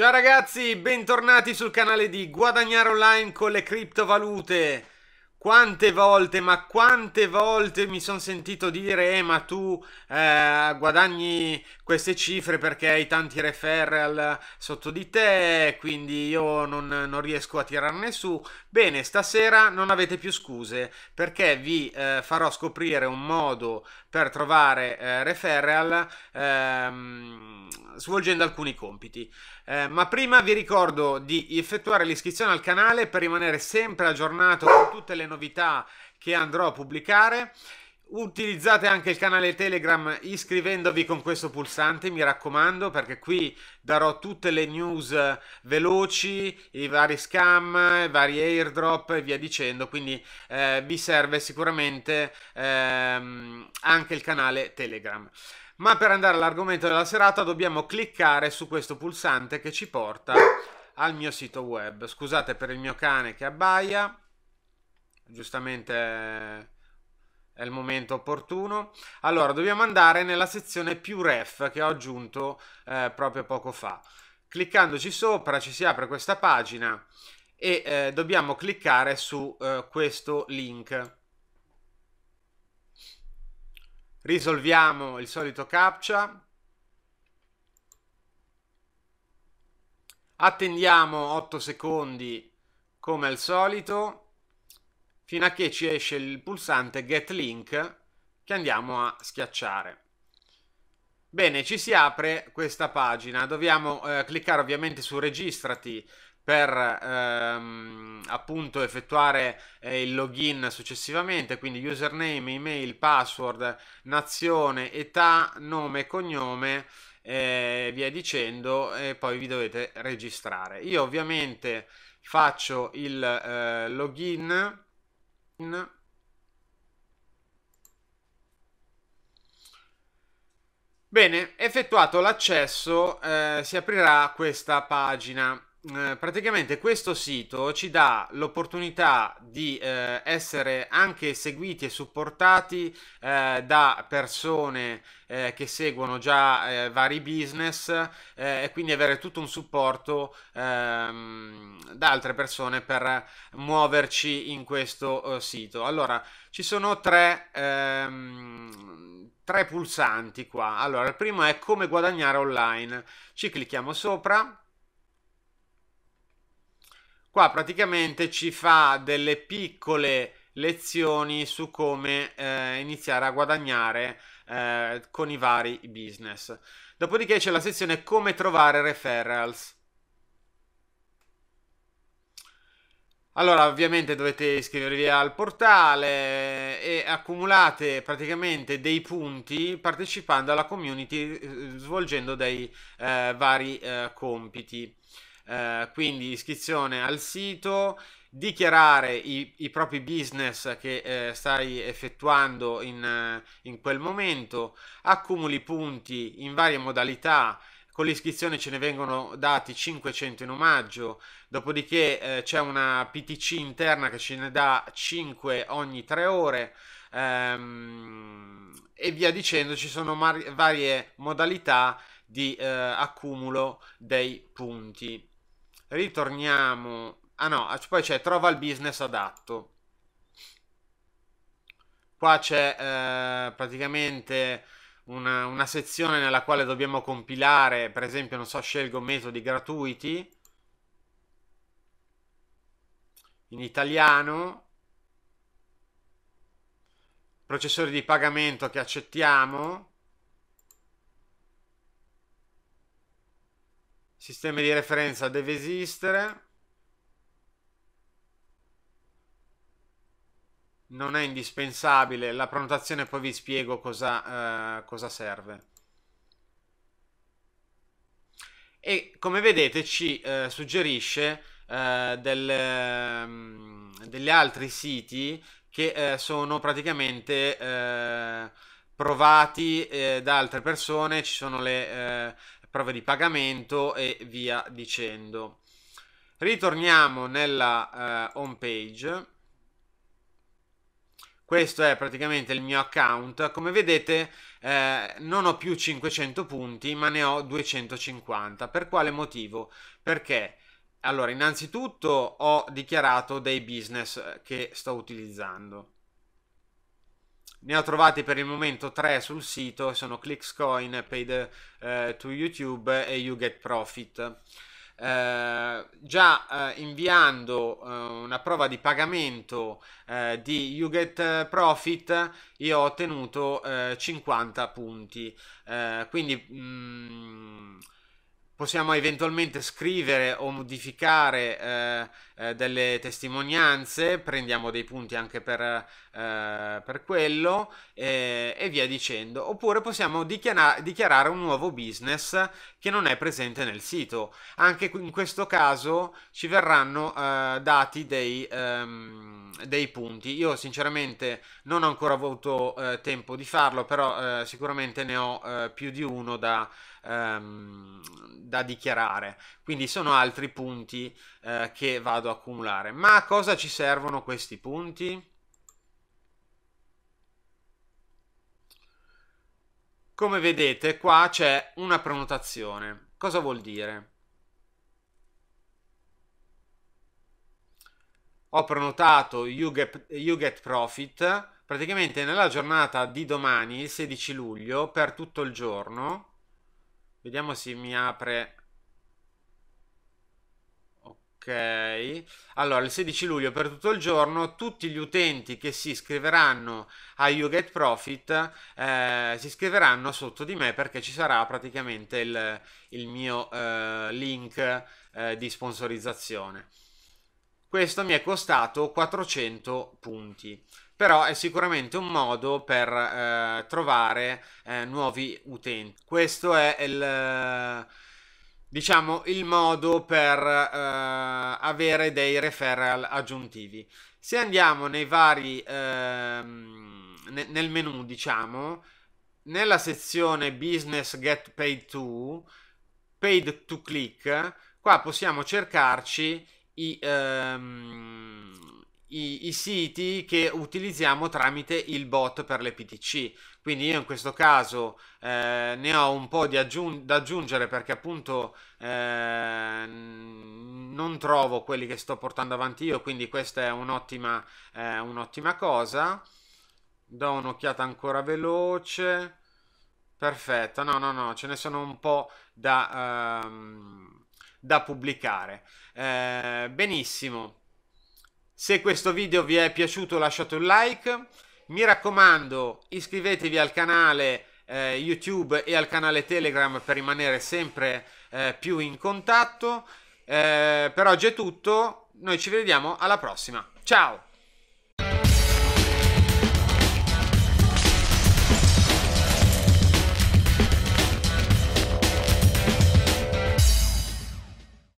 Ciao ragazzi, bentornati sul canale di Guadagnare Online con le criptovalute. Quante volte, ma quante volte mi sono sentito dire, eh, ma tu eh, guadagni queste cifre perché hai tanti referral sotto di te, quindi io non, non riesco a tirarne su. Bene, stasera non avete più scuse perché vi eh, farò scoprire un modo per trovare eh, referral ehm, svolgendo alcuni compiti. Eh, ma prima vi ricordo di effettuare l'iscrizione al canale per rimanere sempre aggiornato con tutte le novità che andrò a pubblicare. Utilizzate anche il canale Telegram iscrivendovi con questo pulsante, mi raccomando, perché qui darò tutte le news eh, veloci, i vari scam, i vari airdrop e via dicendo, quindi eh, vi serve sicuramente ehm, anche il canale Telegram. Ma per andare all'argomento della serata dobbiamo cliccare su questo pulsante che ci porta al mio sito web. Scusate per il mio cane che abbaia giustamente è il momento opportuno. Allora, dobbiamo andare nella sezione più ref che ho aggiunto eh, proprio poco fa. Cliccandoci sopra ci si apre questa pagina e eh, dobbiamo cliccare su eh, questo link. Risolviamo il solito captcha. Attendiamo 8 secondi come al solito fino a che ci esce il pulsante Get Link che andiamo a schiacciare. Bene, ci si apre questa pagina, dobbiamo eh, cliccare ovviamente su registrati per ehm, appunto effettuare eh, il login successivamente, quindi username, email, password, nazione, età, nome, cognome e eh, via dicendo e poi vi dovete registrare. Io ovviamente faccio il eh, login in Bene, effettuato l'accesso eh, si aprirà questa pagina. Eh, praticamente questo sito ci dà l'opportunità di eh, essere anche seguiti e supportati eh, da persone eh, che seguono già eh, vari business e quindi avere tutto un supporto ehm, da altre persone per muoverci in questo sito. Allora, ci sono tre, ehm, tre pulsanti qua. Allora, il primo è come guadagnare online. Ci clicchiamo sopra Qua praticamente ci fa delle piccole lezioni su come eh, iniziare a guadagnare eh, con i vari business. Dopodiché c'è la sezione come trovare referrals. Allora, ovviamente dovete iscrivervi al portale e accumulate praticamente dei punti partecipando alla community eh, svolgendo dei eh, vari eh, compiti. Eh, quindi iscrizione al sito, dichiarare i, i propri business che eh, stai effettuando in, in quel momento, accumuli punti in varie modalità con l'iscrizione ce ne vengono dati 500 in omaggio, dopodiché eh, c'è una PTC interna che ce ne dà 5 ogni 3 ore ehm, e via dicendo ci sono varie modalità di eh, accumulo dei punti ritorniamo. Ah no, ah, poi c'è trova il business adatto. Qua c'è eh, praticamente una, una, sezione nella quale dobbiamo compilare, per esempio, non so, scelgo metodi gratuiti in italiano, processori di pagamento che accettiamo, Sistema di referenza deve esistere. Non è indispensabile. La prenotazione poi vi spiego cosa, eh, cosa serve. E come vedete ci eh, suggerisce eh, del, um, degli altri siti che eh, sono praticamente eh, provati eh, da altre persone. Ci sono le prove di pagamento e via dicendo. Ritorniamo nella eh, home page. Questo è praticamente il mio account. Come vedete eh, non ho più 500 punti ma ne ho 250. Per quale motivo? Perché allora innanzitutto ho dichiarato dei business che sto utilizzando. Ne ho trovati per il momento tre sul sito, sono ClicksCoin, Paid eh, to YouTube e You Get Profit. Eh, già eh, inviando eh, una prova di pagamento eh, di YouGet Profit io ho ottenuto 50 eh, punti eh, quindi mh, mm, possiamo eventualmente scrivere o modificare delle testimonianze prendiamo dei punti anche per eh, per quello eh, e via dicendo. Oppure possiamo dichiara- dichiarare un nuovo business che non è presente nel sito. Anche in questo caso ci verranno eh, dati dei, ehm, dei, punti. Io sinceramente non ho ancora avuto eh, tempo di farlo, però eh, sicuramente ne ho più di uno da, ehm, da, dichiarare. Quindi sono altri punti che vado a accumulare. Ma a cosa ci servono questi punti? Come vedete qua c'è una prenotazione. Cosa vuol dire? Ho prenotato you get, you get Profit praticamente nella giornata di domani, il 16 luglio, per tutto il giorno. Vediamo se mi apre Ok, allora il 16 luglio per tutto il giorno tutti gli utenti che si iscriveranno a YouGetProfit eh, si iscriveranno sotto di me perché ci sarà praticamente il, il mio eh, link eh, di sponsorizzazione. Questo mi è costato 400 punti, però è sicuramente un modo per eh, trovare eh, nuovi utenti. Questo è il diciamo, il modo per eh, avere dei referral aggiuntivi. Se andiamo nei vari, ehm, nel menu, diciamo, nella sezione Business Get Paid To, Paid to Click, qua possiamo cercarci i, ehm, i, i, siti che utilizziamo tramite il bot per le PTC. Quindi io in questo caso eh, ne ho un po' aggiun- da aggiungere perché appunto eh, non trovo quelli che sto portando avanti io, quindi questa è un'ottima, eh, un'ottima cosa. Do un'occhiata ancora veloce. Perfetto, no, no, no, ce ne sono un po' da, ehm, da pubblicare. Eh, benissimo. Se questo video vi è piaciuto lasciate un like, mi raccomando iscrivetevi al canale eh, YouTube e al canale Telegram per rimanere sempre eh, più in contatto. Eh, per oggi è tutto, noi ci vediamo alla prossima. Ciao!